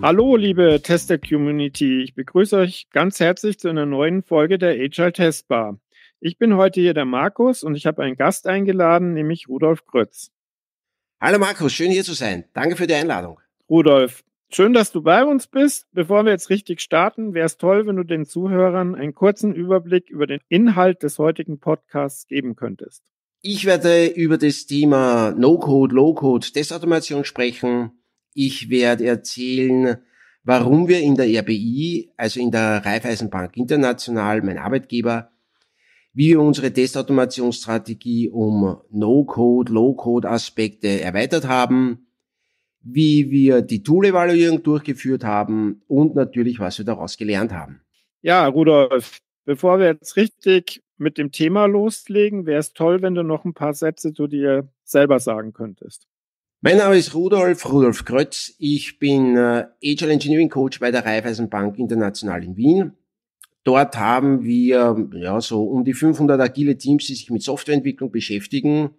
Hallo, liebe Tester-Community. Ich begrüße euch ganz herzlich zu einer neuen Folge der Agile Testbar. Ich bin heute hier der Markus und ich habe einen Gast eingeladen, nämlich Rudolf Grötz. Hallo Markus, schön hier zu sein. Danke für die Einladung. Rudolf, Schön, dass du bei uns bist. Bevor wir jetzt richtig starten, wäre es toll, wenn du den Zuhörern einen kurzen Überblick über den Inhalt des heutigen Podcasts geben könntest. Ich werde über das Thema No-Code, Low-Code, Desautomation sprechen. Ich werde erzählen, warum wir in der RBI, also in der Raiffeisenbank International, mein Arbeitgeber, wie wir unsere Testautomationsstrategie um No-Code, Low-Code-Aspekte erweitert haben wie wir die Tool-Evaluierung durchgeführt haben und natürlich, was wir daraus gelernt haben. Ja, Rudolf, bevor wir jetzt richtig mit dem Thema loslegen, wäre es toll, wenn du noch ein paar Sätze zu dir selber sagen könntest. Mein Name ist Rudolf, Rudolf Krötz. Ich bin äh, Agile Engineering Coach bei der Raiffeisenbank International in Wien. Dort haben wir ja so um die 500 agile Teams, die sich mit Softwareentwicklung beschäftigen.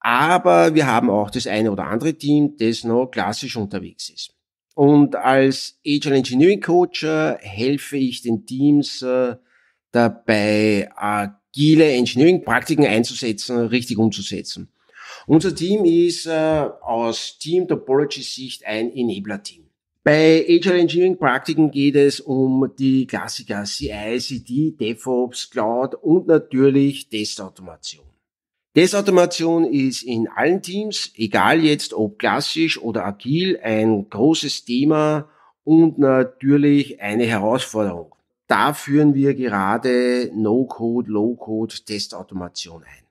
Aber wir haben auch das eine oder andere Team, das noch klassisch unterwegs ist. Und als Agile Engineering Coach helfe ich den Teams äh, dabei, agile Engineering-Praktiken einzusetzen, richtig umzusetzen. Unser Team ist äh, aus Team Topology Sicht ein Enabler-Team. Bei Agile Engineering Praktiken geht es um die Klassiker CI, CD, DevOps, Cloud und natürlich Testautomation. Testautomation ist in allen Teams, egal jetzt ob klassisch oder agil, ein großes Thema und natürlich eine Herausforderung. Da führen wir gerade No-Code, Low-Code Testautomation ein.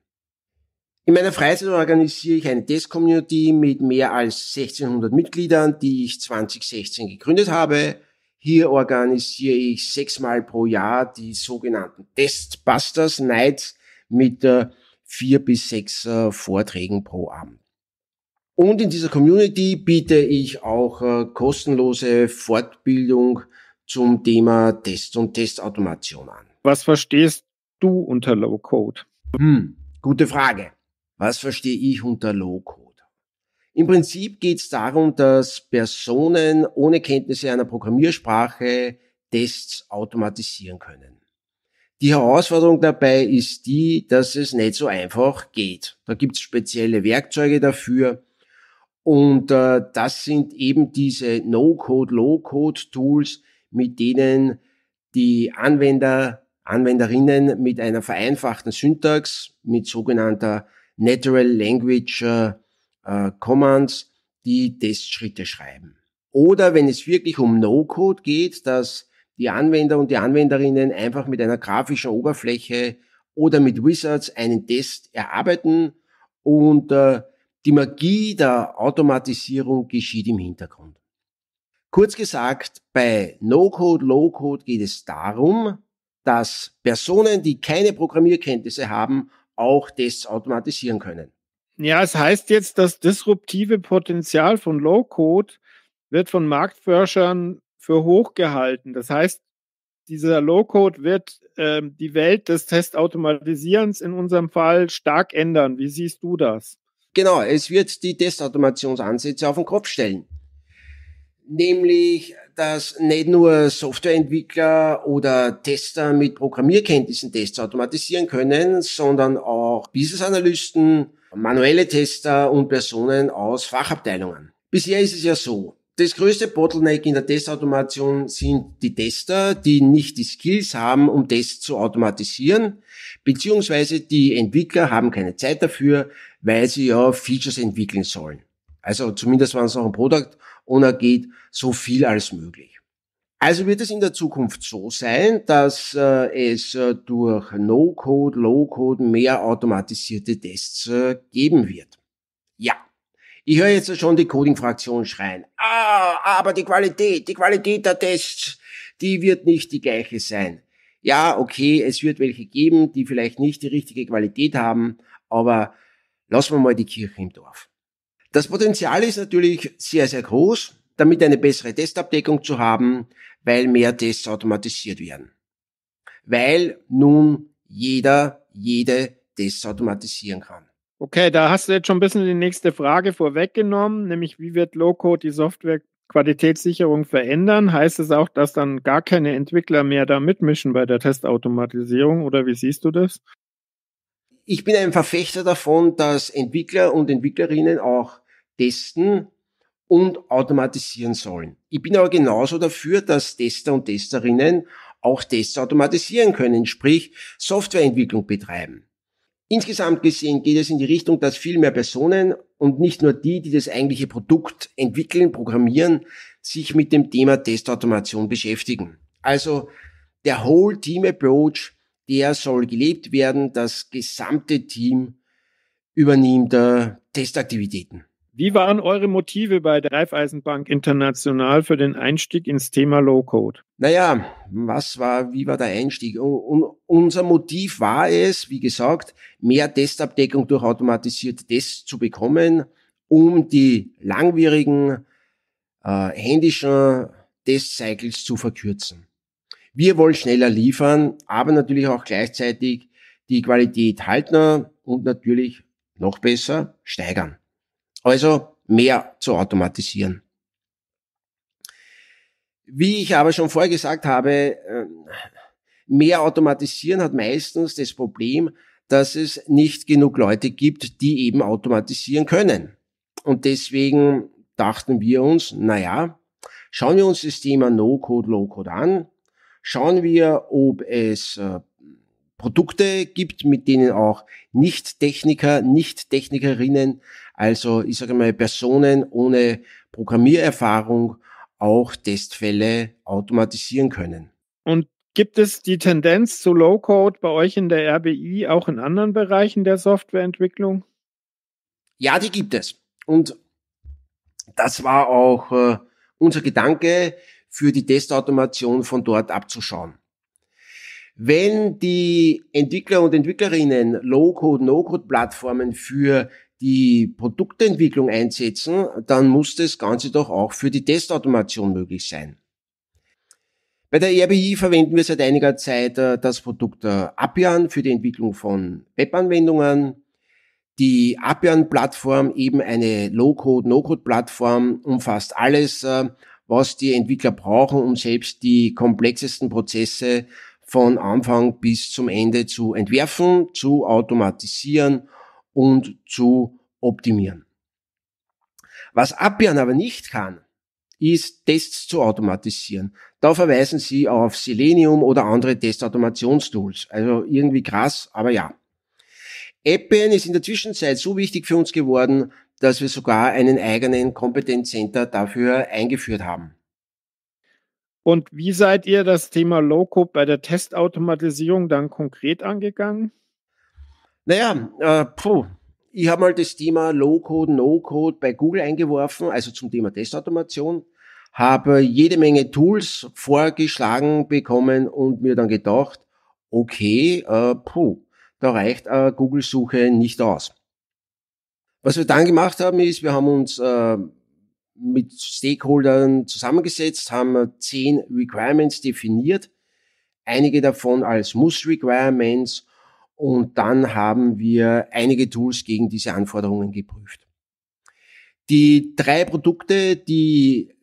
In meiner Freizeit organisiere ich eine Test-Community mit mehr als 1600 Mitgliedern, die ich 2016 gegründet habe. Hier organisiere ich sechsmal pro Jahr die sogenannten Testbusters Nights mit äh, vier bis sechs äh, Vorträgen pro Abend. Und in dieser Community biete ich auch äh, kostenlose Fortbildung zum Thema Tests und Testautomation an. Was verstehst du unter Low Code? Hm, gute Frage. Was verstehe ich unter Low Code? Im Prinzip geht es darum, dass Personen ohne Kenntnisse einer Programmiersprache Tests automatisieren können. Die Herausforderung dabei ist die, dass es nicht so einfach geht. Da gibt es spezielle Werkzeuge dafür. Und äh, das sind eben diese No-Code, Low-Code-Tools, mit denen die Anwender, Anwenderinnen mit einer vereinfachten Syntax, mit sogenannter Natural Language äh, äh, Commands, die Testschritte schreiben. Oder wenn es wirklich um No-Code geht, dass die Anwender und die Anwenderinnen einfach mit einer grafischen Oberfläche oder mit Wizards einen Test erarbeiten und äh, die Magie der Automatisierung geschieht im Hintergrund. Kurz gesagt, bei No-Code, Low-Code geht es darum, dass Personen, die keine Programmierkenntnisse haben, auch Tests automatisieren können. Ja, es heißt jetzt, das disruptive Potenzial von Low-Code wird von Marktforschern für hoch gehalten. Das heißt, dieser Low-Code wird äh, die Welt des Testautomatisierens in unserem Fall stark ändern. Wie siehst du das? Genau, es wird die Testautomationsansätze auf den Kopf stellen. Nämlich, dass nicht nur Softwareentwickler oder Tester mit Programmierkenntnissen Tests automatisieren können, sondern auch Business-Analysten, manuelle Tester und Personen aus Fachabteilungen. Bisher ist es ja so, das größte Bottleneck in der Testautomation sind die Tester, die nicht die Skills haben, um Tests zu automatisieren, beziehungsweise die Entwickler haben keine Zeit dafür, weil sie ja Features entwickeln sollen. Also zumindest, wenn es noch ein Produkt ohne geht, so viel als möglich. Also wird es in der Zukunft so sein, dass äh, es äh, durch No-Code, Low-Code mehr automatisierte Tests äh, geben wird. Ja, ich höre jetzt schon die Coding-Fraktion schreien. Ah, aber die Qualität, die Qualität der Tests, die wird nicht die gleiche sein. Ja, okay, es wird welche geben, die vielleicht nicht die richtige Qualität haben, aber lassen wir mal die Kirche im Dorf. Das Potenzial ist natürlich sehr, sehr groß, damit eine bessere Testabdeckung zu haben, weil mehr Tests automatisiert werden. Weil nun jeder, jede Tests automatisieren kann. Okay, da hast du jetzt schon ein bisschen die nächste Frage vorweggenommen, nämlich wie wird Low-Code die Software-Qualitätssicherung verändern? Heißt es auch, dass dann gar keine Entwickler mehr da mitmischen bei der Testautomatisierung oder wie siehst du das? Ich bin ein Verfechter davon, dass Entwickler und Entwicklerinnen auch testen und automatisieren sollen. Ich bin aber genauso dafür, dass Tester und Testerinnen auch Tests automatisieren können, sprich Softwareentwicklung betreiben. Insgesamt gesehen geht es in die Richtung, dass viel mehr Personen und nicht nur die, die das eigentliche Produkt entwickeln, programmieren, sich mit dem Thema Testautomation beschäftigen. Also der Whole Team Approach, der soll gelebt werden, das gesamte Team übernimmt äh, Testaktivitäten. Wie waren eure Motive bei der Raiffeisenbank International für den Einstieg ins Thema Low-Code? Naja, was war, wie war der Einstieg? Und unser Motiv war es, wie gesagt, mehr Testabdeckung durch automatisierte Tests zu bekommen, um die langwierigen äh, händischen Testcycles zu verkürzen. Wir wollen schneller liefern, aber natürlich auch gleichzeitig die Qualität halten und natürlich noch besser steigern. Also mehr zu automatisieren. Wie ich aber schon vorher gesagt habe, ähm, mehr automatisieren hat meistens das Problem, dass es nicht genug Leute gibt, die eben automatisieren können. Und deswegen dachten wir uns, na ja, schauen wir uns das Thema No-Code, Low-Code an, schauen wir, ob es äh, Produkte gibt, mit denen auch Nicht-Techniker, Nicht-Technikerinnen also ich sage mal, Personen ohne Programmiererfahrung auch Testfälle automatisieren können. Und gibt es die Tendenz zu Low-Code bei euch in der RBI auch in anderen Bereichen der Softwareentwicklung? Ja, die gibt es. Und das war auch äh, unser Gedanke, für die Testautomation von dort abzuschauen. Wenn die Entwickler und Entwicklerinnen Low-Code, No-Code-Plattformen für die Produktentwicklung einsetzen, dann muss das Ganze doch auch für die Testautomation möglich sein. Bei der RBI verwenden wir seit einiger Zeit äh, das Produkt äh, Appian für die Entwicklung von Webanwendungen. Die Appian-Plattform, eben eine Low-Code, No-Code-Plattform, umfasst alles, äh, was die Entwickler brauchen, um selbst die komplexesten Prozesse von Anfang bis zum Ende zu entwerfen, zu automatisieren und zu optimieren. Was Appian aber nicht kann, ist Tests zu automatisieren. Da verweisen Sie auf Selenium oder andere Testautomationstools. Also irgendwie krass, aber ja. Appian ist in der Zwischenzeit so wichtig für uns geworden, dass wir sogar einen eigenen Competence dafür eingeführt haben. Und wie seid ihr das Thema Loco bei der Testautomatisierung dann konkret angegangen? Naja, äh, puh. Ich habe mal das Thema Low-Code, No-Code bei Google eingeworfen, also zum Thema Testautomation, habe äh, jede Menge Tools vorgeschlagen bekommen und mir dann gedacht, okay, äh, puh, da reicht äh, Google-Suche nicht aus. Was wir dann gemacht haben, ist, wir haben uns äh, mit Stakeholdern zusammengesetzt, haben äh, zehn Requirements definiert, einige davon als Muss-Requirements und dann haben wir einige Tools gegen diese Anforderungen geprüft. Die drei Produkte, die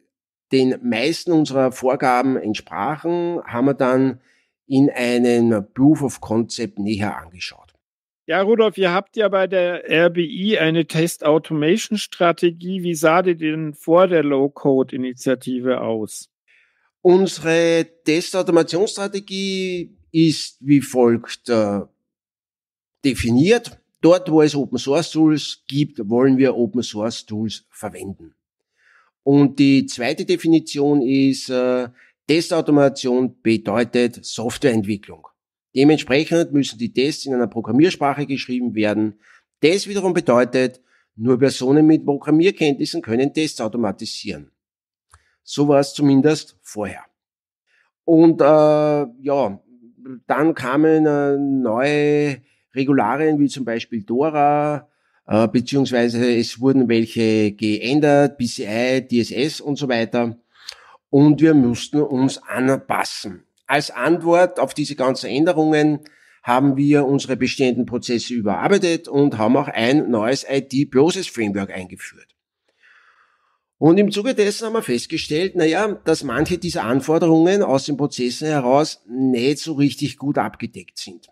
den meisten unserer Vorgaben entsprachen, haben wir dann in einem Proof of Concept näher angeschaut. Ja, Rudolf, ihr habt ja bei der RBI eine Test Automation Strategie. Wie sah die denn vor der Low-Code-Initiative aus? Unsere Test Strategie ist wie folgt äh, definiert. Dort, wo es Open Source Tools gibt, wollen wir Open Source Tools verwenden. Und die zweite Definition ist, äh, Testautomation bedeutet Softwareentwicklung. Dementsprechend müssen die Tests in einer Programmiersprache geschrieben werden. Das wiederum bedeutet, nur Personen mit Programmierkenntnissen können Tests automatisieren. So war es zumindest vorher. Und äh, ja, dann kamen äh, neue Regularien wie zum Beispiel DORA, äh, beziehungsweise es wurden welche geändert, PCI, DSS und so weiter. Und wir mussten uns anpassen. Als Antwort auf diese ganzen Änderungen haben wir unsere bestehenden Prozesse überarbeitet und haben auch ein neues IT-Process-Framework eingeführt. Und im Zuge dessen haben wir festgestellt, naja, dass manche dieser Anforderungen aus den Prozessen heraus nicht so richtig gut abgedeckt sind.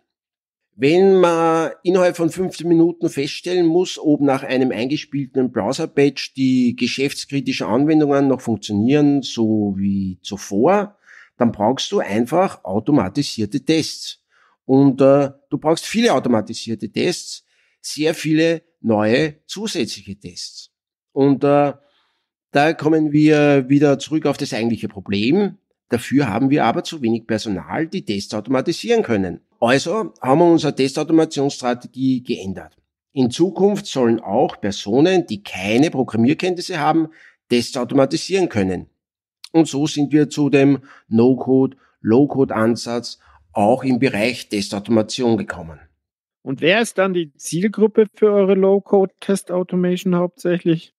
Wenn man innerhalb von 15 Minuten feststellen muss, ob nach einem eingespielten Browser-Patch die geschäftskritischen Anwendungen noch funktionieren, so wie zuvor, dann brauchst du einfach automatisierte Tests. Und äh, du brauchst viele automatisierte Tests, sehr viele neue zusätzliche Tests. Und äh, da kommen wir wieder zurück auf das eigentliche Problem. Dafür haben wir aber zu wenig Personal, die Tests automatisieren können. Also haben wir unsere Testautomationsstrategie geändert. In Zukunft sollen auch Personen, die keine Programmierkenntnisse haben, Tests automatisieren können. Und so sind wir zu dem No-Code, Low-Code-Ansatz auch im Bereich Testautomation gekommen. Und wer ist dann die Zielgruppe für eure Low-Code-Test-Automation hauptsächlich?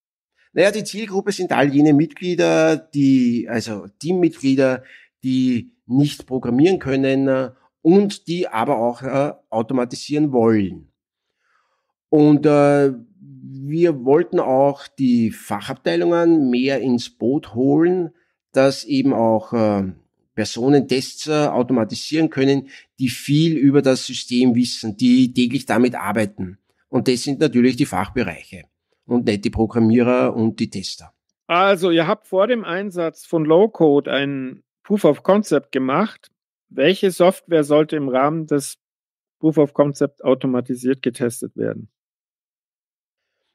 Naja, die Zielgruppe sind all jene Mitglieder, die, also Teammitglieder, die nicht programmieren können und die aber auch äh, automatisieren wollen. Und äh, wir wollten auch die Fachabteilungen mehr ins Boot holen, dass eben auch äh, Personentests äh, automatisieren können, die viel über das System wissen, die täglich damit arbeiten. Und das sind natürlich die Fachbereiche und nicht die Programmierer und die Tester. Also, ihr habt vor dem Einsatz von Low-Code einen Proof of Concept gemacht welche Software sollte im Rahmen des Proof of Concept automatisiert getestet werden?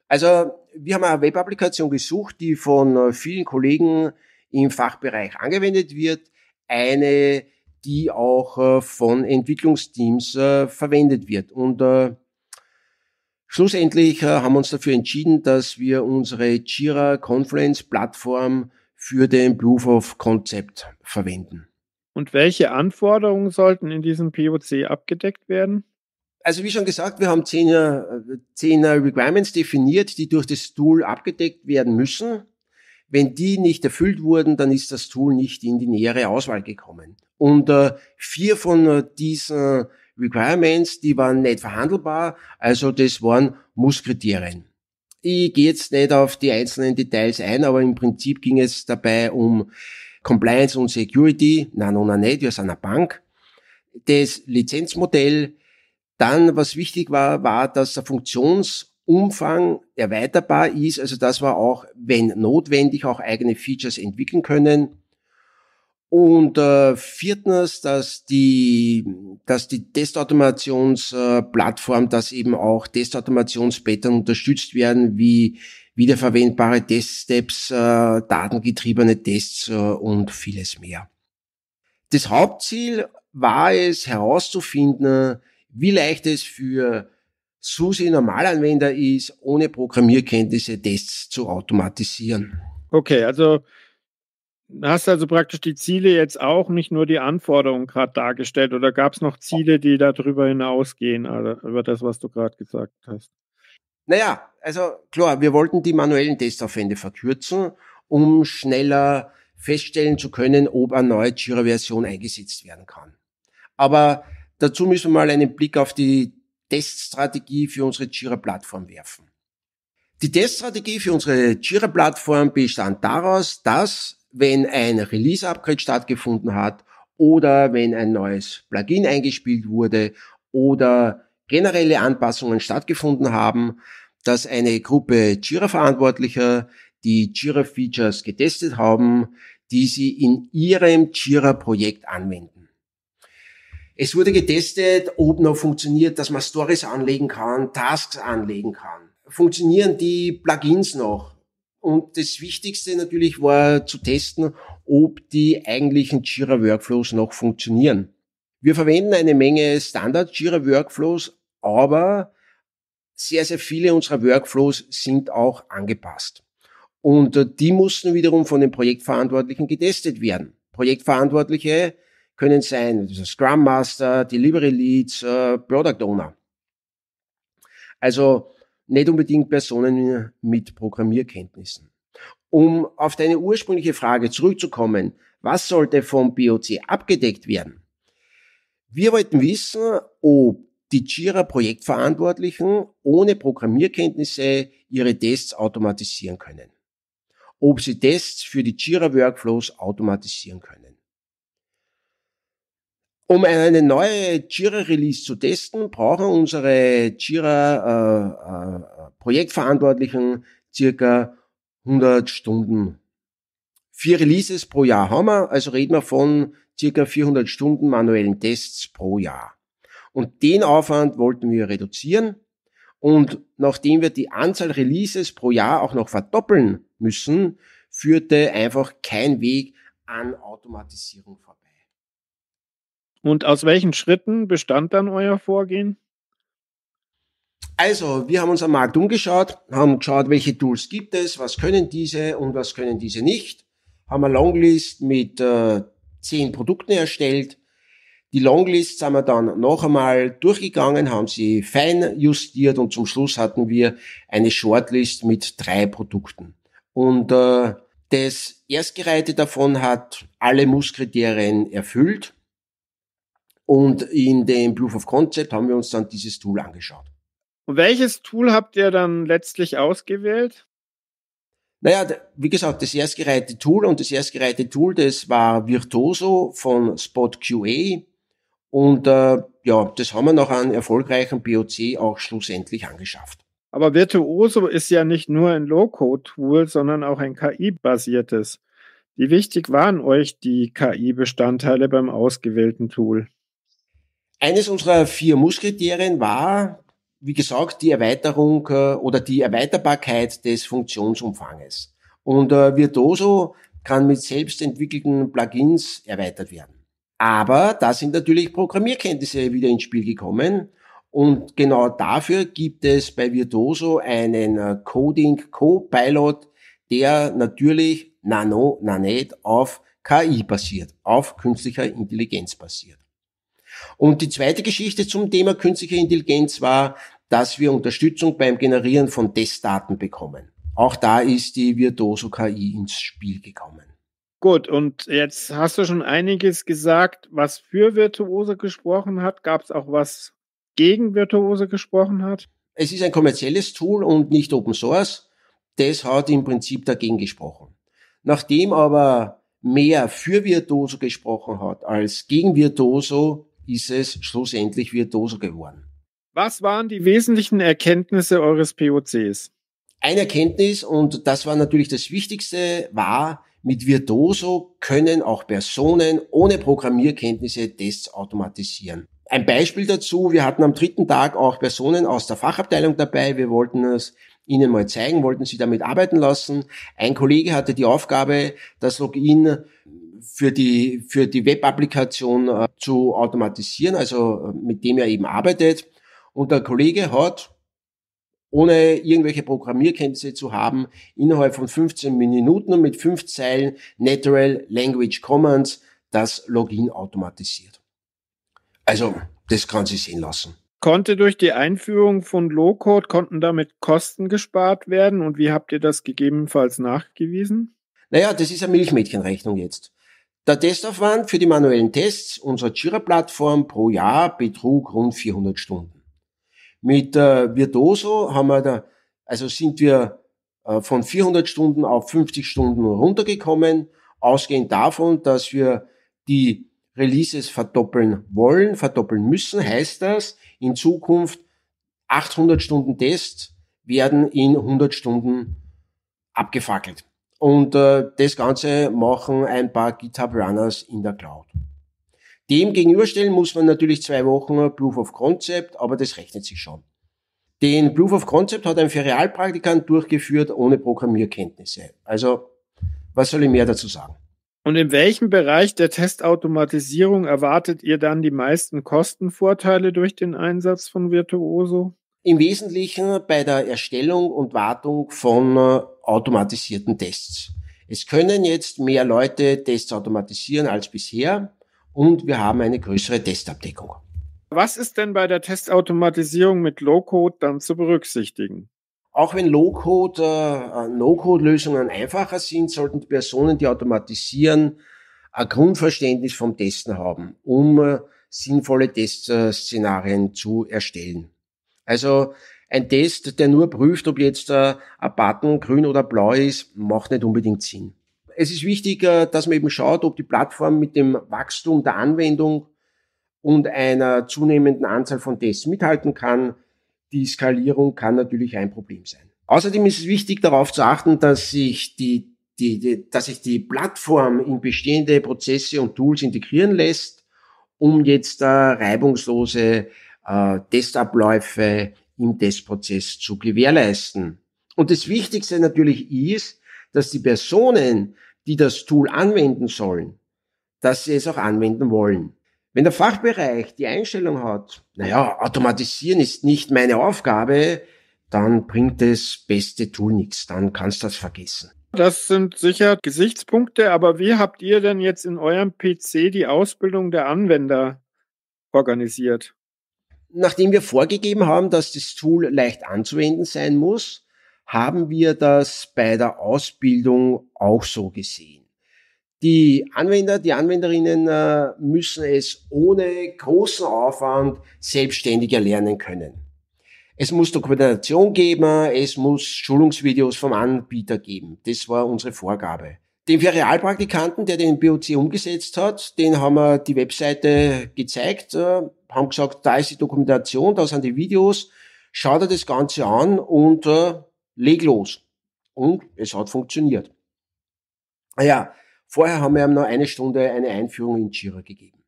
Also wir haben eine Web-Applikation gesucht, die von äh, vielen Kollegen im Fachbereich angewendet wird. Eine, die auch äh, von Entwicklungsteams äh, verwendet wird. Und schlussendlich haben wir uns dafür entschieden, dass wir unsere Jira Confluence Plattform für den Proof of Concept verwenden. Und welche Anforderungen sollten in diesem POC abgedeckt werden? Also wie schon gesagt, wir haben zehn, äh, zehn äh, Requirements definiert, die durch das Tool abgedeckt werden müssen. Wenn die nicht erfüllt wurden, dann ist das Tool nicht in die nähere Auswahl gekommen. Und äh, vier von äh, diesen Requirements, die waren nicht verhandelbar, also das waren Musskriterien. Ich gehe jetzt nicht auf die einzelnen Details ein, aber im Prinzip ging es dabei um Compliance und Security, na nun, na nicht, wir sind eine Bank. Das Lizenzmodell. Dann, was wichtig war, war, dass der Funktionsumfang erweiterbar ist, also dass wir auch, wenn notwendig, auch eigene Features entwickeln können. Und äh, viertens, dass die, dass die Testautomationsplattform, äh, dass eben auch Testautomationspattern unterstützt werden, wie wiederverwendbare Teststeps, äh, datengetriebene Tests äh, und vieles mehr. Das Hauptziel war es herauszufinden, wie leicht es für SUSE-Normalanwender ist, ohne Programmierkenntnisse Tests zu automatisieren. Okay, also hast also praktisch die Ziele jetzt auch, nicht nur die Anforderungen gerade dargestellt, oder gab es noch Ziele, die darüber hinausgehen, also über das, was du gerade gesagt hast? Naja, also klar, wir wollten die manuellen Testaufwände verkürzen, um schneller feststellen zu können, ob eine neue Jira-Version eingesetzt werden kann. Aber dazu müssen wir mal einen Blick auf die Teststrategie für unsere Jira-Plattform werfen. Die Teststrategie für unsere Jira-Plattform bestand daraus, dass wenn ein Release-Upgrade stattgefunden hat oder wenn ein neues Plugin eingespielt wurde oder generelle Anpassungen stattgefunden haben, dass eine Gruppe Jira-Verantwortlicher die Jira-Features getestet haben, die sie in ihrem Jira-Projekt anwenden. Es wurde getestet, ob noch funktioniert, dass man Stories anlegen kann, Tasks anlegen kann. Funktionieren die Plugins noch? Und das Wichtigste natürlich war zu testen, ob die eigentlichen Jira-Workflows noch funktionieren. Wir verwenden eine Menge Standard-Jira-Workflows, aber sehr, sehr viele unserer Workflows sind auch angepasst. Und äh, die mussten wiederum von den Projektverantwortlichen getestet werden. Projektverantwortliche können sein Scrum Master, Delivery Leads, äh, Product Owner. Also nicht unbedingt Personen mit Programmierkenntnissen. Um auf deine ursprüngliche Frage zurückzukommen, was sollte vom BOC abgedeckt werden? Wir wollten wissen, ob die Jira-Projektverantwortlichen ohne Programmierkenntnisse ihre Tests automatisieren können. Ob sie Tests für die Jira-Workflows automatisieren können. Um eine neue Jira-Release zu testen, brauchen unsere Jira-Projektverantwortlichen äh, äh, circa 100 Stunden. Vier Releases pro Jahr haben wir, also reden wir von circa 400 Stunden manuellen Tests pro Jahr. Und den Aufwand wollten wir reduzieren. Und nachdem wir die Anzahl Releases pro Jahr auch noch verdoppeln müssen, führte einfach kein Weg an Automatisierung vorbei. Und aus welchen Schritten bestand dann euer Vorgehen? Also, wir haben uns am Markt umgeschaut, haben geschaut, welche Tools gibt es, was können diese und was können diese nicht, haben eine Longlist mit äh, zehn Produkten erstellt, die Longlist sind wir dann noch einmal durchgegangen, haben sie fein justiert und zum Schluss hatten wir eine Shortlist mit drei Produkten. Und äh, das Erstgereite davon hat alle Musskriterien erfüllt. Und in dem Proof of Concept haben wir uns dann dieses Tool angeschaut. Und welches Tool habt ihr dann letztlich ausgewählt? Naja, wie gesagt, das erstgereite Tool und das erstgereite Tool, das war Virtuoso von SpotQA. Und äh, ja, das haben wir nach einem erfolgreichen BOC auch schlussendlich angeschafft. Aber Virtuoso ist ja nicht nur ein Low-Code-Tool, sondern auch ein KI-basiertes. Wie wichtig waren euch die KI-Bestandteile beim ausgewählten Tool? Eines unserer vier Musskriterien war, wie gesagt, die Erweiterung äh, oder die Erweiterbarkeit des Funktionsumfanges. Und äh, Virtuoso kann mit selbst entwickelten Plugins erweitert werden. Aber da sind natürlich Programmierkenntnisse wieder ins Spiel gekommen. Und genau dafür gibt es bei Virtuoso einen äh, Coding Co-Pilot, der natürlich nano, nanet auf KI basiert, auf künstlicher Intelligenz basiert. Und die zweite Geschichte zum Thema künstlicher Intelligenz war, dass wir Unterstützung beim Generieren von Testdaten bekommen. Auch da ist die Virtuoso KI ins Spiel gekommen. Gut, und jetzt hast du schon einiges gesagt, was für Virtuose gesprochen hat. Gab es auch was gegen Virtuose gesprochen hat? Es ist ein kommerzielles Tool und nicht Open Source. Das hat im Prinzip dagegen gesprochen. Nachdem aber mehr für Virtuoso gesprochen hat als gegen Virtuoso, ist es schlussendlich Virtuoso geworden. Was waren die wesentlichen Erkenntnisse eures POCs? Eine Erkenntnis, und das war natürlich das Wichtigste, war, mit Virtuoso können auch Personen ohne Programmierkenntnisse Tests automatisieren. Ein Beispiel dazu, wir hatten am dritten Tag auch Personen aus der Fachabteilung dabei. Wir wollten es Ihnen mal zeigen, wollten Sie damit arbeiten lassen. Ein Kollege hatte die Aufgabe, das Login für die, für die Web-Applikation äh, zu automatisieren, also äh, mit dem er eben arbeitet. Und der Kollege hat ohne irgendwelche Programmierkenntnisse zu haben, innerhalb von 15 Minuten und mit fünf Zeilen Natural Language Commands das Login automatisiert. Also, das kann sich sehen lassen. Konnte durch die Einführung von Low-Code, konnten damit Kosten gespart werden und wie habt ihr das gegebenenfalls nachgewiesen? Naja, das ist eine Milchmädchenrechnung jetzt. Der Testaufwand für die manuellen Tests unserer Jira-Plattform pro Jahr betrug rund 400 Stunden. Mit äh, Virtuoso haben wir da, also sind wir äh, von 400 Stunden auf 50 Stunden runtergekommen, ausgehend davon, dass wir die Releases verdoppeln wollen, verdoppeln müssen, heißt das, in Zukunft 800 Stunden Tests werden in 100 Stunden abgefackelt. Und äh, das Ganze machen ein paar GitHub Runners in der Cloud. Dem gegenüberstellen muss man natürlich zwei Wochen Proof of Concept, aber das rechnet sich schon. Den Proof of Concept hat ein Ferialpraktikant durchgeführt ohne Programmierkenntnisse. Also, was soll ich mehr dazu sagen? Und in welchem Bereich der Testautomatisierung erwartet ihr dann die meisten Kostenvorteile durch den Einsatz von Virtuoso? Im Wesentlichen bei der Erstellung und Wartung von äh, automatisierten Tests. Es können jetzt mehr Leute Tests automatisieren als bisher und wir haben eine größere Testabdeckung. Was ist denn bei der Testautomatisierung mit Low-Code dann zu berücksichtigen? Auch wenn Low-Code, äh, No-Code-Lösungen einfacher sind, sollten die Personen, die automatisieren, ein Grundverständnis vom Testen haben, um äh, sinnvolle Testszenarien zu erstellen. Also ein Test, der nur prüft, ob jetzt äh, ein Button grün oder blau ist, macht nicht unbedingt Sinn es ist wichtig, äh, dass man eben schaut, ob die Plattform mit dem Wachstum der Anwendung und einer zunehmenden Anzahl von Tests mithalten kann. Die Skalierung kann natürlich ein Problem sein. Außerdem ist es wichtig, darauf zu achten, dass sich die, die, die dass sich die Plattform in bestehende Prozesse und Tools integrieren lässt, um jetzt äh, reibungslose äh, Testabläufe im Testprozess zu gewährleisten. Und das Wichtigste natürlich ist, dass die Personen, die das Tool anwenden sollen, dass sie es auch anwenden wollen. Wenn der Fachbereich die Einstellung hat, naja, automatisieren ist nicht meine Aufgabe, dann bringt das beste Tool nichts, dann kannst du das vergessen. Das sind sicher Gesichtspunkte, aber wie habt ihr denn jetzt in eurem PC die Ausbildung der Anwender organisiert? Nachdem wir vorgegeben haben, dass das Tool leicht anzuwenden sein muss, haben wir das bei der Ausbildung auch so gesehen. Die Anwender, die Anwenderinnen äh, müssen es ohne großen Aufwand selbstständig erlernen können. Es muss Dokumentation geben, es muss Schulungsvideos vom Anbieter geben. Das war unsere Vorgabe. Den Ferialpraktikanten, der den BOC umgesetzt hat, den haben wir die Webseite gezeigt, äh, haben gesagt, da ist die Dokumentation, da sind die Videos, schaut euch das Ganze an und äh, leg los. Und es hat funktioniert. Ah ja, vorher haben wir ihm noch eine Stunde eine Einführung in Jira gegeben.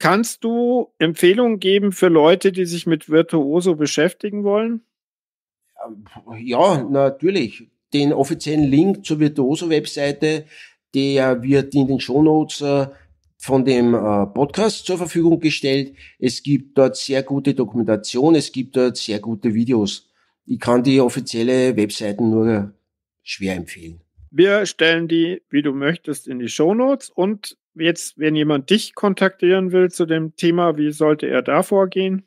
Kannst du Empfehlungen geben für Leute, die sich mit Virtuoso beschäftigen wollen? Ja, natürlich. Den offiziellen Link zur Virtuoso-Webseite, der wird in den Shownotes äh, von dem äh, Podcast zur Verfügung gestellt. Es gibt dort sehr gute Dokumentation, es gibt dort sehr gute Videos. Ich kann die offizielle Webseite nur schwer empfehlen. Wir stellen die, wie du möchtest, in die Shownotes. Und jetzt, wenn jemand dich kontaktieren will zu dem Thema, wie sollte er da vorgehen?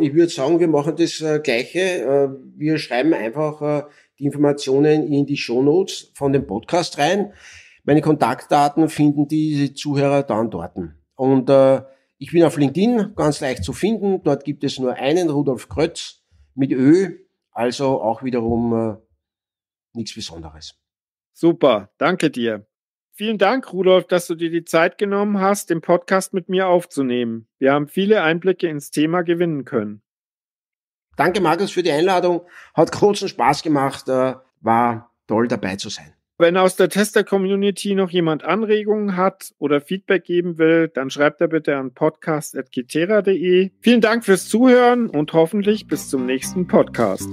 Ich würde sagen, wir machen das äh, Gleiche. Äh, wir schreiben einfach äh, die Informationen in die Shownotes von dem Podcast rein. Meine Kontaktdaten finden die Zuhörer dann dort. Und ich bin auf LinkedIn ganz leicht zu finden. Dort gibt es nur einen, Rudolf Krötz mit Ö also auch wiederum äh, nichts Besonderes. Super, danke dir. Vielen Dank, Rudolf, dass du dir die Zeit genommen hast, den Podcast mit mir aufzunehmen. Wir haben viele Einblicke ins Thema gewinnen können. Danke, Markus, für die Einladung. Hat großen Spaß gemacht. Äh, war toll dabei zu sein. Wenn aus der Tester-Community noch jemand Anregungen hat oder Feedback geben will, dann schreibt er bitte an podcast.kitera.de. Vielen Dank fürs Zuhören und hoffentlich bis zum nächsten Podcast.